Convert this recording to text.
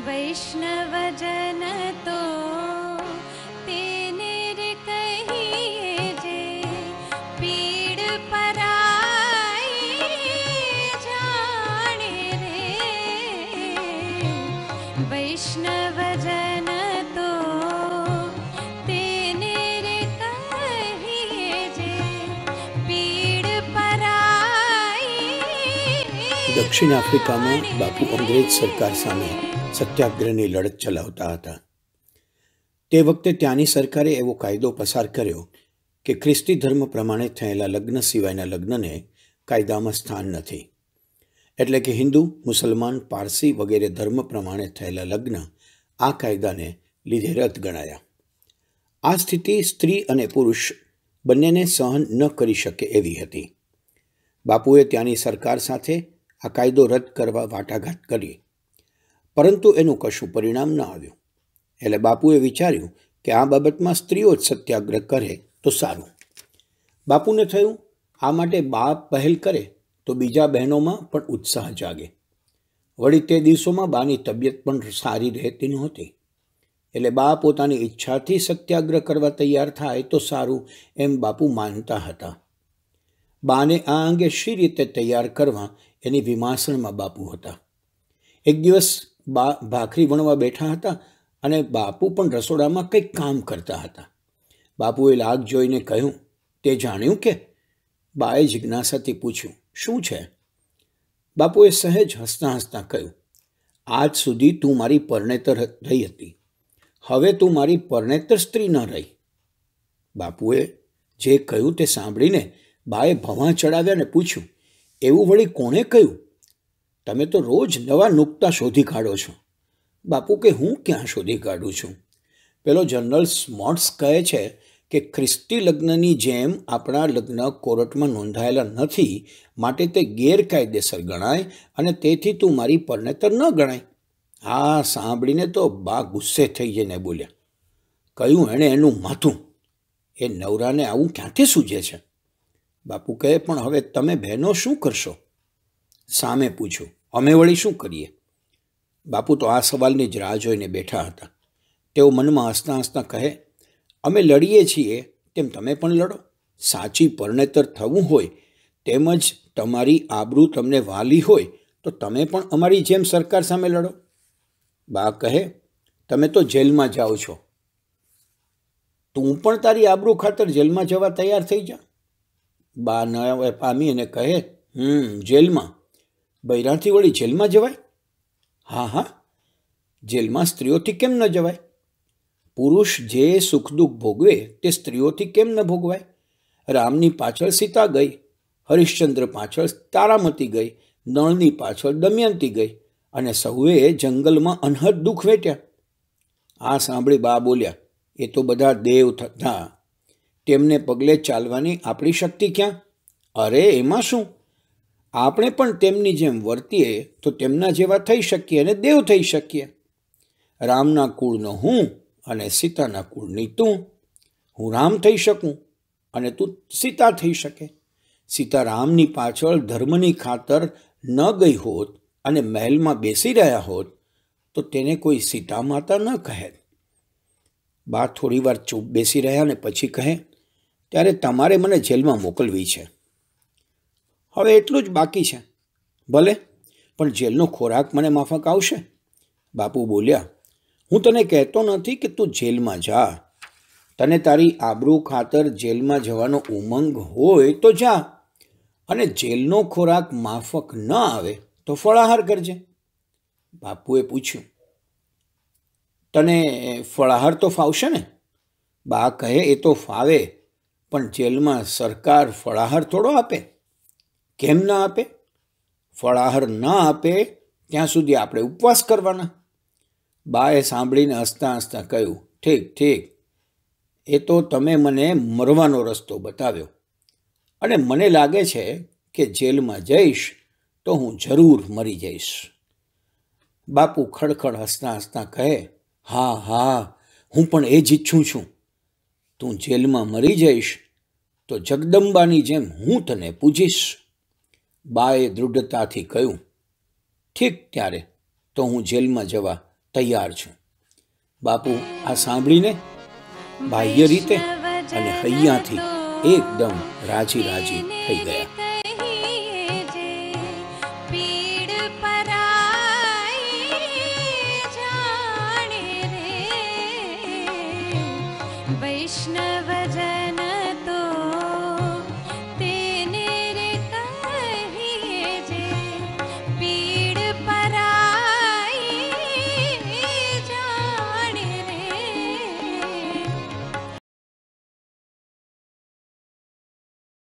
વૈષ્ણવજન તો તેને રે કહીએ જે પીડ પરાઈ જાણે રે વૈષ્ણવજન દક્ષિણ આફ્રિકામાં બાપુ અંગ્રેજ સરકાર સામે સત્યાગ્રહની લડત ચલાવતા હતા તે વખતે ત્યાંની સરકારે એવો કાયદો પસાર કર્યો કે ખ્રિસ્તી ધર્મ પ્રમાણે થયેલા લગ્ન સિવાયના લગ્નને કાયદામાં સ્થાન નથી એટલે કે હિન્દુ મુસલમાન પારસી વગેરે ધર્મ પ્રમાણે થયેલા લગ્ન આ કાયદાને લીધે રદ ગણાયા આ સ્થિતિ સ્ત્રી અને પુરુષ બંનેને સહન ન કરી શકે એવી હતી બાપુએ ત્યાંની સરકાર સાથે આ કાયદો રદ કરવા વાટાઘાટ કરી પરંતુ એનું કશું પરિણામ ન આવ્યું એટલે બાપુએ વિચાર્યું કે આ બાબતમાં સ્ત્રીઓ જ સત્યાગ્રહ કરે તો સારું બાપુને થયું આ માટે બાપ પહેલ કરે તો બીજા બહેનોમાં પણ ઉત્સાહ જાગે વળી તે દિવસોમાં બાની તબિયત પણ સારી રહેતી નહોતી એટલે બા પોતાની ઈચ્છાથી સત્યાગ્રહ કરવા તૈયાર થાય તો સારું એમ બાપુ માનતા હતા બાને આ અંગે શી રીતે તૈયાર કરવા એની વિમાસણમાં બાપુ હતા એક દિવસ બા ભાખરી વણવા બેઠા હતા અને બાપુ પણ રસોડામાં કંઈક કામ કરતા હતા બાપુએ લાગ જોઈને કહ્યું તે જાણ્યું કે બાએ જિજ્ઞાસાથી પૂછ્યું શું છે બાપુએ સહેજ હસતાં હસતાં કહ્યું આજ સુધી તું મારી પરણેતર રહી હતી હવે તું મારી પરણેતર સ્ત્રી ન રહી બાપુએ જે કહ્યું તે સાંભળીને બાએ ભવાં ચડાવ્યા ને પૂછ્યું એવું વળી કોણે કહ્યું તમે તો રોજ નવા નુકતા શોધી કાઢો છો બાપુ કે હું ક્યાં શોધી કાઢું છું પેલો જનરલ સ્મોટ્સ કહે છે કે ખ્રિસ્તી લગ્નની જેમ આપણા લગ્ન કોર્ટમાં નોંધાયેલા નથી માટે તે ગેરકાયદેસર ગણાય અને તેથી તું મારી પરણેતર ન ગણાય આ સાંભળીને તો બા ગુસ્સે થઈ જઈને બોલ્યા કહ્યું એણે એનું માથું એ નવરાને આવું ક્યાંથી સૂજે છે બાપુ કહે પણ હવે તમે બહેનો શું કરશો સામે પૂછ્યું અમે વળી શું કરીએ બાપુ તો આ સવાલની જ રાહ જોઈને બેઠા હતા તેઓ મનમાં હસતા હસતા કહે અમે લડીએ છીએ તેમ તમે પણ લડો સાચી પરણેતર થવું હોય તેમજ તમારી આબરૂ તમને વાલી હોય તો તમે પણ અમારી જેમ સરકાર સામે લડો બા કહે તમે તો જેલમાં જાઓ છો તું પણ તારી આબરૂ ખાતર જેલમાં જવા તૈયાર થઈ જા બા ન પામી અને કહે હમ જેલમાં બૈરાણથી વળી જેલમાં જવાય હા હા જેલમાં સ્ત્રીઓથી કેમ ન જવાય પુરુષ જે સુખ દુઃખ ભોગવે તે સ્ત્રીઓથી કેમ ન ભોગવાય રામની પાછળ સીતા ગઈ હરિશ્ચંદ્ર પાછળ તારામતી ગઈ નળની પાછળ દમયંતી ગઈ અને સૌએ જંગલમાં અનહદ દુઃખ વેટ્યા આ સાંભળી બા બોલ્યા એ તો બધા દેવ થતા તેમને પગલે ચાલવાની આપણી શક્તિ ક્યાં અરે એમાં શું આપણે પણ તેમની જેમ વર્તીએ તો તેમના જેવા થઈ શકીએ અને દેવ થઈ શકીએ રામના કુળનો હું અને સીતાના કુળની તું હું રામ થઈ શકું અને તું સીતા થઈ શકે સીતા રામની પાછળ ધર્મની ખાતર ન ગઈ હોત અને મહેલમાં બેસી રહ્યા હોત તો તેને કોઈ સીતા માતા ન કહે બા થોડીવાર ચૂપ બેસી રહ્યા ને પછી કહે ત્યારે તમારે મને જેલમાં મોકલવી છે હવે એટલું જ બાકી છે ભલે પણ જેલનો ખોરાક મને માફક આવશે બાપુ બોલ્યા હું તને કહેતો નથી કે તું જેલમાં જા તને તારી આબરૂ ખાતર જેલમાં જવાનો ઉમંગ હોય તો જા અને જેલનો ખોરાક માફક ન આવે તો ફળાહાર કરજે બાપુએ પૂછ્યું તને ફળાહાર તો ફાવશે ને બા કહે એ તો ફાવે પણ જેલમાં સરકાર ફળાહાર થોડો આપે કેમ ના આપે ફળાહાર ના આપે ત્યાં સુધી આપણે ઉપવાસ કરવાના બાએ સાંભળીને હસતાં હસતાં કહ્યું ઠીક ઠીક એ તો તમે મને મરવાનો રસ્તો બતાવ્યો અને મને લાગે છે કે જેલમાં જઈશ તો હું જરૂર મરી જઈશ બાપુ ખડખડ હસતાં હસતાં કહે હા હા હું પણ એ જ ઈચ્છું છું તું જેલમાં મરી જઈશ તો જગદંબાની જેમ હું તને પૂજીશ બાએ દૃઢતાથી કહ્યું ઠીક ત્યારે તો હું જેલમાં જવા તૈયાર છું બાપુ આ સાંભળીને બાહ્ય રીતે અને હૈયાથી એકદમ રાજી રાજી થઈ ગયા Krishna